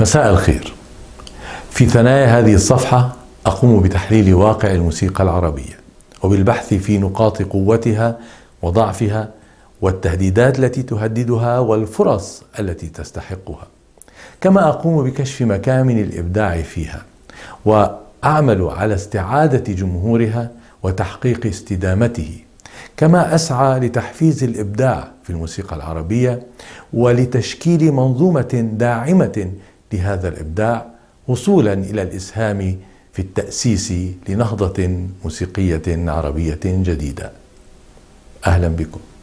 مساء الخير في ثنايا هذه الصفحة أقوم بتحليل واقع الموسيقى العربية وبالبحث في نقاط قوتها وضعفها والتهديدات التي تهددها والفرص التي تستحقها كما أقوم بكشف مكامن الإبداع فيها وأعمل على استعادة جمهورها وتحقيق استدامته كما اسعى لتحفيز الابداع في الموسيقى العربيه ولتشكيل منظومه داعمه لهذا الابداع وصولا الى الاسهام في التاسيس لنهضه موسيقيه عربيه جديده اهلا بكم